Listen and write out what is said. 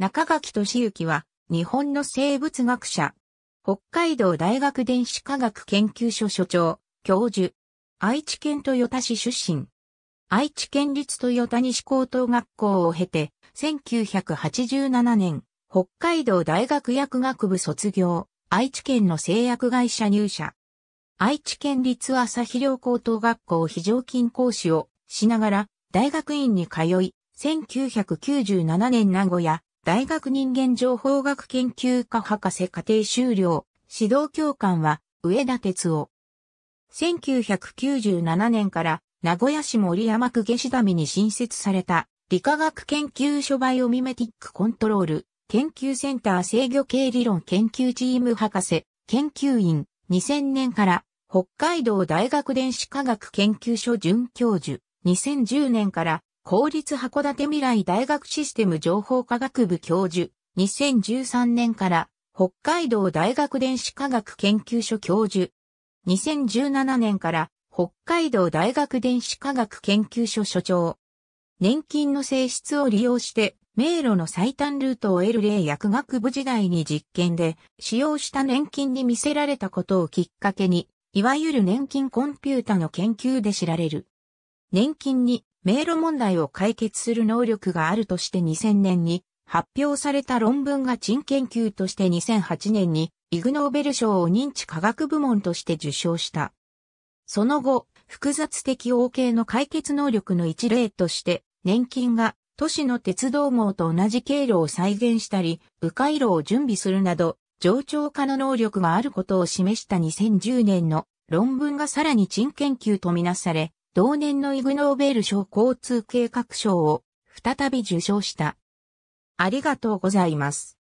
中垣俊之は、日本の生物学者。北海道大学電子科学研究所所長、教授。愛知県豊田市出身。愛知県立豊田西高等学校を経て、1987年、北海道大学薬学部卒業、愛知県の製薬会社入社。愛知県立朝日寮高等学校非常勤講師をしながら、大学院に通い、1997年名古屋大学人間情報学研究科博士課程修了、指導教官は上田哲夫。1997年から名古屋市森山区下志ダに新設された理化学研究所バイオミメティックコントロール研究センター制御系理論研究チーム博士研究員2000年から北海道大学電子科学研究所准教授2010年から公立函館未来大学システム情報科学部教授、2013年から北海道大学電子科学研究所教授、2017年から北海道大学電子科学研究所所長、年金の性質を利用して迷路の最短ルートを得る例薬学部時代に実験で使用した年金に見せられたことをきっかけに、いわゆる年金コンピュータの研究で知られる。年金に迷路問題を解決する能力があるとして2000年に発表された論文が陳研究として2008年にイグノーベル賞を認知科学部門として受賞した。その後、複雑的 OK の解決能力の一例として、年金が都市の鉄道網と同じ経路を再現したり、迂回路を準備するなど、冗長化の能力があることを示した2010年の論文がさらに陳研究とみなされ、同年のイグノーベル賞交通計画賞を再び受賞した。ありがとうございます。